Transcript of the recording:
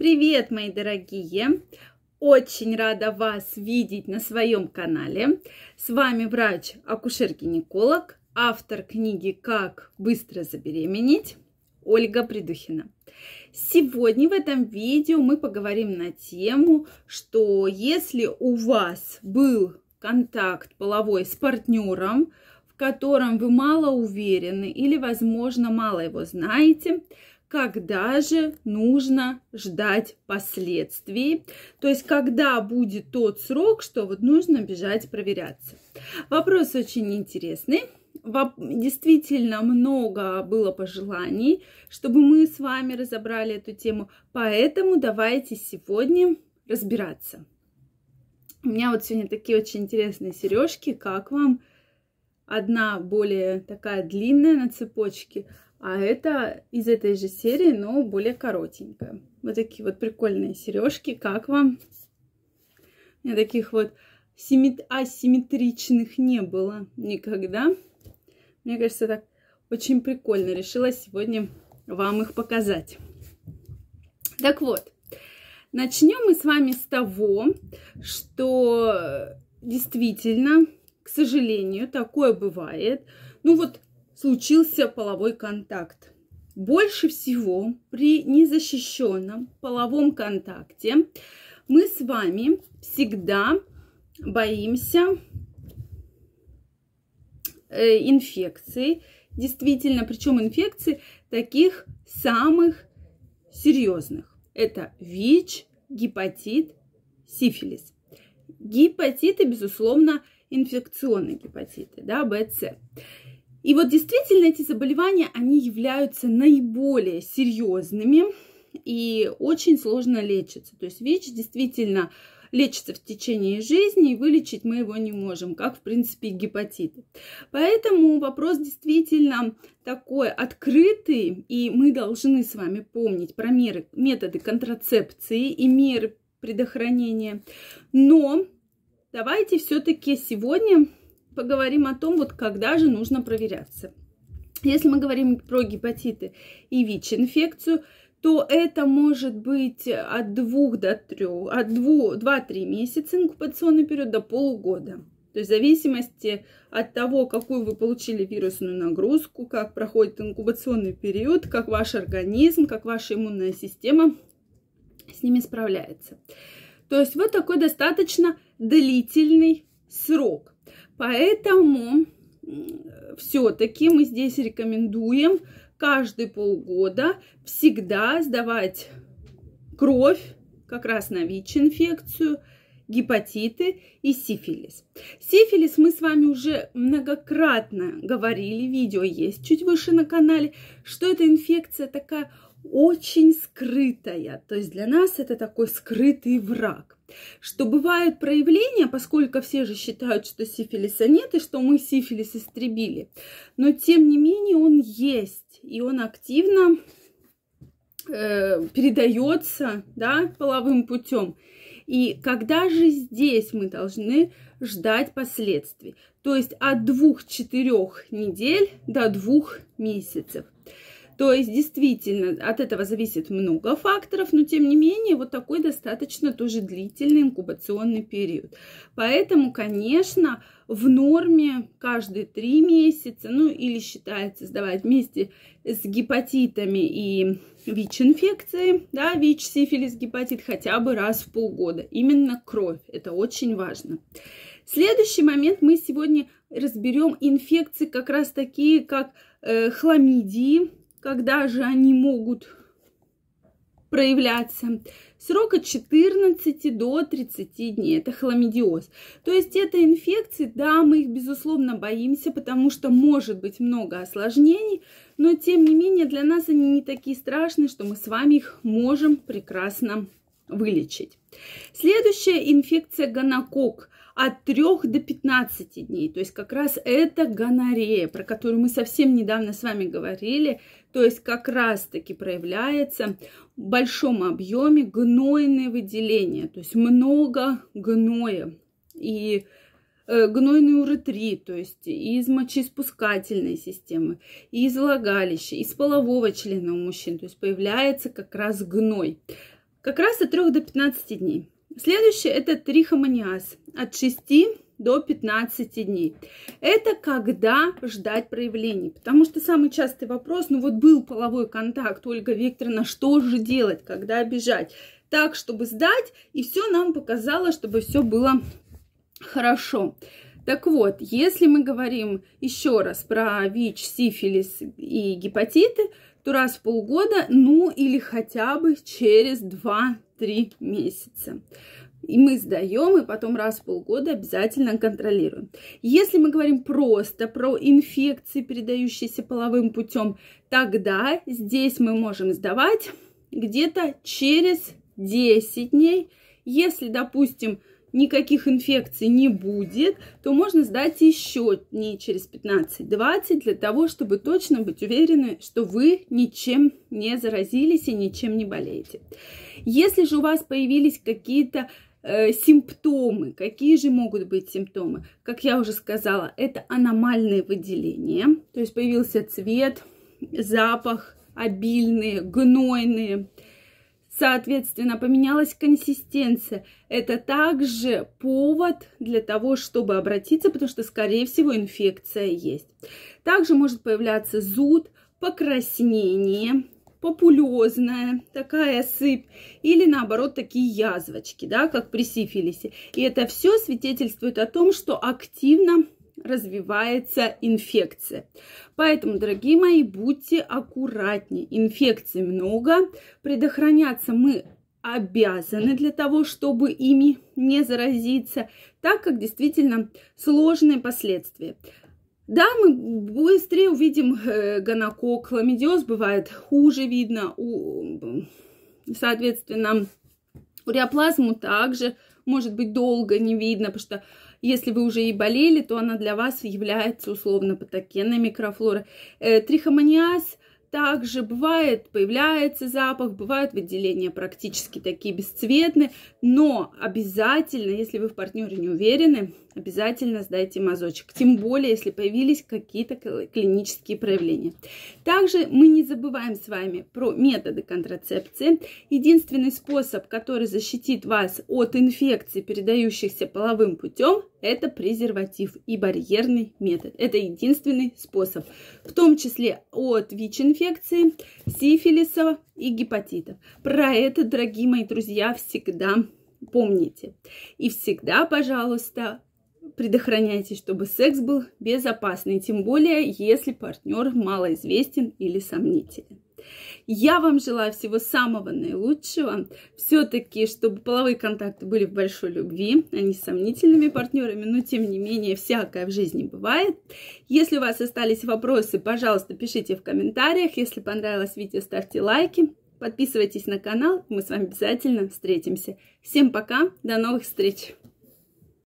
Привет, мои дорогие! Очень рада вас видеть на своем канале. С вами врач, акушер-гинеколог, автор книги «Как быстро забеременеть» Ольга Придухина. Сегодня в этом видео мы поговорим на тему, что если у вас был контакт половой с партнером, в котором вы мало уверены или, возможно, мало его знаете – когда же нужно ждать последствий, то есть когда будет тот срок, что вот нужно бежать проверяться. Вопрос очень интересный. Действительно много было пожеланий, чтобы мы с вами разобрали эту тему, поэтому давайте сегодня разбираться. У меня вот сегодня такие очень интересные сережки, как вам? Одна более такая длинная на цепочке, а это из этой же серии, но более коротенькая. Вот такие вот прикольные сережки. Как вам? У меня таких вот асимметричных не было никогда. Мне кажется, так очень прикольно. Решила сегодня вам их показать. Так вот, начнем мы с вами с того, что действительно, к сожалению, такое бывает. Ну вот случился половой контакт. Больше всего при незащищенном половом контакте мы с вами всегда боимся э, инфекций, действительно, причем инфекций таких самых серьезных. Это ВИЧ, гепатит, сифилис. Гепатиты, безусловно, инфекционные гепатиты, да, БЦ. И вот действительно эти заболевания, они являются наиболее серьезными и очень сложно лечатся. То есть ВИЧ действительно лечится в течение жизни, и вылечить мы его не можем, как, в принципе, и гепатиты. Поэтому вопрос действительно такой открытый, и мы должны с вами помнить про меры, методы контрацепции и меры предохранения. Но давайте все-таки сегодня поговорим о том, вот когда же нужно проверяться. Если мы говорим про гепатиты и ВИЧ-инфекцию, то это может быть от 2 до 3, от 2-3 месяца инкубационный период до полугода. То есть в зависимости от того, какую вы получили вирусную нагрузку, как проходит инкубационный период, как ваш организм, как ваша иммунная система с ними справляется. То есть вот такой достаточно длительный срок. Поэтому все-таки мы здесь рекомендуем каждые полгода всегда сдавать кровь как раз на ВИЧ-инфекцию, гепатиты и сифилис. Сифилис мы с вами уже многократно говорили, видео есть чуть выше на канале, что эта инфекция такая очень скрытая. То есть для нас это такой скрытый враг что бывают проявления, поскольку все же считают, что сифилиса нет и что мы сифилис истребили, но тем не менее он есть, и он активно э, передается да, половым путем. И когда же здесь мы должны ждать последствий? То есть от двух-четырех недель до двух месяцев. То есть, действительно, от этого зависит много факторов, но тем не менее, вот такой достаточно тоже длительный инкубационный период. Поэтому, конечно, в норме каждые три месяца, ну или считается сдавать вместе с гепатитами и ВИЧ-инфекцией, да, ВИЧ, сифилис, гепатит хотя бы раз в полгода. Именно кровь, это очень важно. Следующий момент мы сегодня разберем инфекции как раз такие, как э, хламидии, когда же они могут проявляться. Срок от 14 до 30 дней. Это хламидиоз. То есть это инфекции, да, мы их безусловно боимся, потому что может быть много осложнений, но тем не менее для нас они не такие страшные, что мы с вами их можем прекрасно вылечить. Следующая инфекция гонокок от 3 до 15 дней. То есть как раз это гонорея, про которую мы совсем недавно с вами говорили. То есть как раз-таки проявляется в большом объеме гнойное выделение. То есть много гноя. И э, гнойный уретрит, то есть из мочеиспускательной системы, из влагалища, из полового члена у мужчин. То есть появляется как раз гной. Как раз от 3 до 15 дней. Следующее это трихомониаз от 6 до 15 дней. Это когда ждать проявлений, потому что самый частый вопрос, ну вот был половой контакт, Ольга Викторовна, что же делать, когда бежать? Так, чтобы сдать, и все нам показало, чтобы все было хорошо. Так вот, если мы говорим еще раз про ВИЧ, сифилис и гепатиты, то раз в полгода, ну или хотя бы через 2-3 месяца. И мы сдаем, и потом раз в полгода обязательно контролируем. Если мы говорим просто про инфекции, передающиеся половым путем, тогда здесь мы можем сдавать где-то через 10 дней. Если, допустим, никаких инфекций не будет, то можно сдать еще дней через 15-20 для того, чтобы точно быть уверены, что вы ничем не заразились и ничем не болеете. Если же у вас появились какие-то э, симптомы, какие же могут быть симптомы? Как я уже сказала, это аномальные выделения, то есть появился цвет, запах, обильные, гнойные, Соответственно, поменялась консистенция. Это также повод для того, чтобы обратиться, потому что, скорее всего, инфекция есть. Также может появляться зуд, покраснение, популезная такая сыпь или наоборот такие язвочки, да, как при сифилисе. И это все свидетельствует о том, что активно развивается инфекция. Поэтому, дорогие мои, будьте аккуратнее. Инфекций много. Предохраняться мы обязаны для того, чтобы ими не заразиться, так как действительно сложные последствия. Да, мы быстрее увидим э, гонокок, хламидиоз бывает хуже видно, соответственно, Уреоплазму также может быть долго не видно, потому что если вы уже и болели, то она для вас является условно патогенной микрофлорой. Э, трихомониаз – также бывает, появляется запах, бывают выделения практически такие бесцветные, но обязательно, если вы в партнере не уверены, обязательно сдайте мазочек. Тем более, если появились какие-то клинические проявления. Также мы не забываем с вами про методы контрацепции. Единственный способ, который защитит вас от инфекций, передающихся половым путем, это презерватив и барьерный метод. Это единственный способ, в том числе от ВИЧ-инфекции, инфекции, сифилиса и гепатита. Про это, дорогие мои друзья, всегда помните. И всегда, пожалуйста, предохраняйтесь, чтобы секс был безопасный, тем более, если партнер малоизвестен или сомнителен. Я вам желаю всего самого наилучшего. Все-таки, чтобы половые контакты были в большой любви, а не с сомнительными партнерами, но тем не менее, всякое в жизни бывает. Если у вас остались вопросы, пожалуйста, пишите в комментариях. Если понравилось видео, ставьте лайки. Подписывайтесь на канал, мы с вами обязательно встретимся. Всем пока, до новых встреч!